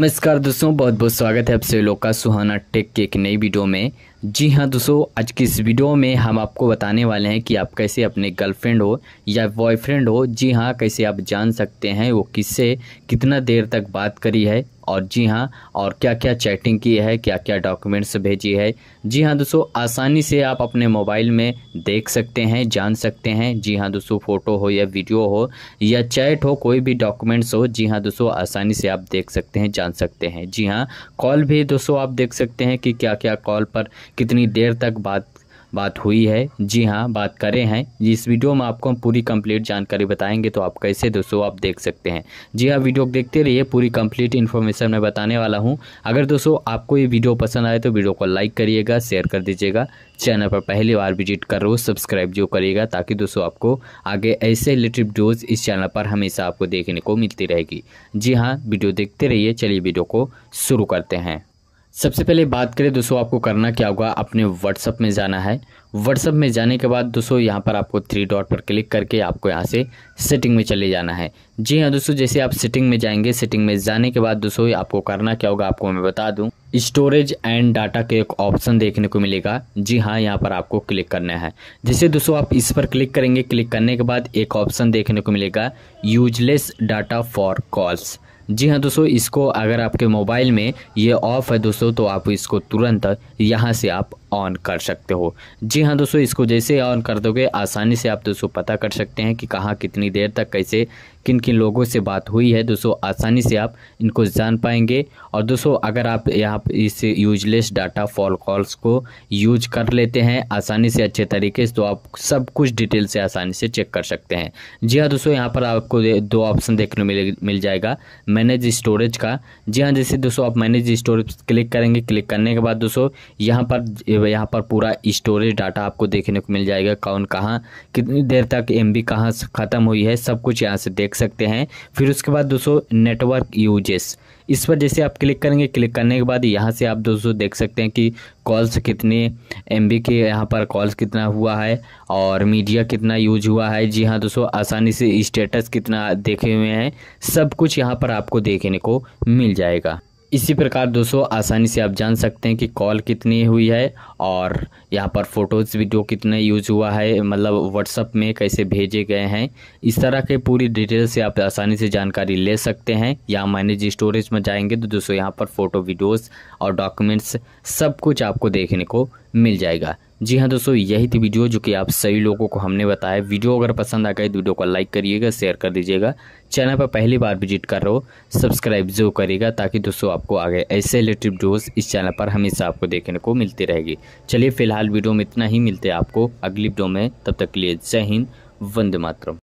नमस्कार दोस्तों बहुत बहुत स्वागत है आप सभी लोग का सुहाना टेक के एक नई वीडियो में जी हाँ दोस्तों आज की इस वीडियो में हम आपको बताने वाले हैं कि आप कैसे अपने गर्लफ्रेंड हो या बॉयफ्रेंड हो जी हाँ कैसे आप जान सकते हैं वो किससे कितना देर तक बात करी है और जी हाँ और क्या क्या चैटिंग की है क्या क्या डॉक्यूमेंट्स भेजी है जी हाँ दोस्तों आसानी से आप अपने मोबाइल में देख सकते हैं जान सकते हैं जी हाँ दोस्तों फ़ोटो हो या वीडियो हो या चैट हो कोई भी डॉक्यूमेंट्स हो जी हाँ दोस्तों आसानी से आप देख सकते हैं जान सकते हैं जी हाँ कॉल भी दोस्तों आप देख सकते हैं कि क्या क्या कॉल पर कितनी देर तक बात बात हुई है जी हाँ बात करें हैं इस वीडियो में आपको हम पूरी कंप्लीट जानकारी बताएंगे तो आप कैसे दोस्तों आप देख सकते हैं जी हाँ वीडियो देखते रहिए पूरी कंप्लीट इन्फॉर्मेशन मैं बताने वाला हूँ अगर दोस्तों आपको ये वीडियो पसंद आए तो वीडियो को लाइक करिएगा शेयर कर दीजिएगा चैनल पर पहली बार विजिट कर रहे हो सब्सक्राइब जो करिएगा ताकि दोस्तों आपको आगे ऐसे रिलेटिव डोज इस चैनल पर हमेशा आपको देखने को मिलती रहेगी जी हाँ वीडियो देखते रहिए चलिए वीडियो को शुरू करते हैं सबसे पहले बात करें दोस्तों आपको करना क्या होगा अपने व्हाट्सअप में जाना है व्हाट्सअप में जाने के बाद दोस्तों यहाँ पर आपको थ्री डॉट पर क्लिक करके आपको यहाँ से सेटिंग में चले जाना है जी हाँ दोस्तों जैसे आप सेटिंग में जाएंगे सेटिंग में जाने के बाद दोस्तों आपको करना क्या होगा आपको मैं बता दूँ स्टोरेज एंड डाटा के एक ऑप्शन देखने को मिलेगा जी हाँ यहाँ पर आपको क्लिक करना है जैसे दोस्तों आप इस पर क्लिक करेंगे क्लिक करने के बाद एक ऑप्शन देखने को मिलेगा यूजलेस डाटा फॉर कॉल्स जी हाँ दोस्तों इसको अगर आपके मोबाइल में ये ऑफ़ है दोस्तों तो आप इसको तुरंत यहाँ से आप ऑन कर सकते हो जी हाँ दोस्तों इसको जैसे ऑन कर दोगे आसानी से आप दोस्तों पता कर सकते हैं कि कहाँ कितनी देर तक कैसे किन किन लोगों से बात हुई है दोस्तों आसानी से आप इनको जान पाएंगे और दोस्तों अगर आप यहाँ इस यूजलेस डाटा फॉल कॉल्स को यूज कर लेते हैं आसानी से अच्छे तरीके से तो आप सब कुछ डिटेल से आसानी से चेक कर सकते हैं जी हाँ दोस्तों यहाँ पर आपको दो ऑप्शन देखने मिल मिल जाएगा मैनेज स्टोरेज का जी हाँ जैसे दोस्तों आप मैनेज स्टोरेज क्लिक करेंगे क्लिक करने के बाद दोस्तों यहाँ पर यहाँ पर पूरा स्टोरेज डाटा आपको देखने को मिल जाएगा कौन कहाँ कितनी देर तक एम बी कहाँ ख़त्म हुई है सब कुछ यहाँ से देख सकते हैं फिर उसके बाद दोस्तों नेटवर्क यूजेस इस पर जैसे आप क्लिक करेंगे क्लिक करने के बाद यहाँ से आप दोस्तों देख सकते हैं कि कॉल्स कितने एम के यहाँ पर कॉल्स कितना हुआ है और मीडिया कितना यूज हुआ है जी हाँ दोस्तों आसानी से स्टेटस कितना देखे हुए हैं सब कुछ यहाँ पर आपको देखने को मिल जाएगा इसी प्रकार दोस्तों आसानी से आप जान सकते हैं कि कॉल कितनी हुई है और यहाँ पर फ़ोटोज़ वीडियो कितने यूज हुआ है मतलब व्हाट्सअप में कैसे भेजे गए हैं इस तरह के पूरी डिटेल से आप आसानी से जानकारी ले सकते हैं या मैनेज स्टोरेज में जाएंगे तो दोस्तों यहाँ पर फ़ोटो वीडियोज़ और डॉक्यूमेंट्स सब कुछ आपको देखने को मिल जाएगा जी हाँ दोस्तों यही थी वीडियो जो कि आप सभी लोगों को हमने बताया वीडियो अगर पसंद आ गए तो वीडियो को लाइक करिएगा शेयर कर दीजिएगा चैनल पर पहली बार विजिट कर रहे हो सब्सक्राइब जरूर करिएगा ताकि दोस्तों आपको आगे ऐसे रिलेटेड वीडियोस इस चैनल पर हमेशा आपको देखने को मिलती रहेगी चलिए फिलहाल वीडियो में इतना ही मिलते हैं आपको अगली वीडियो में तब तक के लिए जय हिंद वंदे मातरम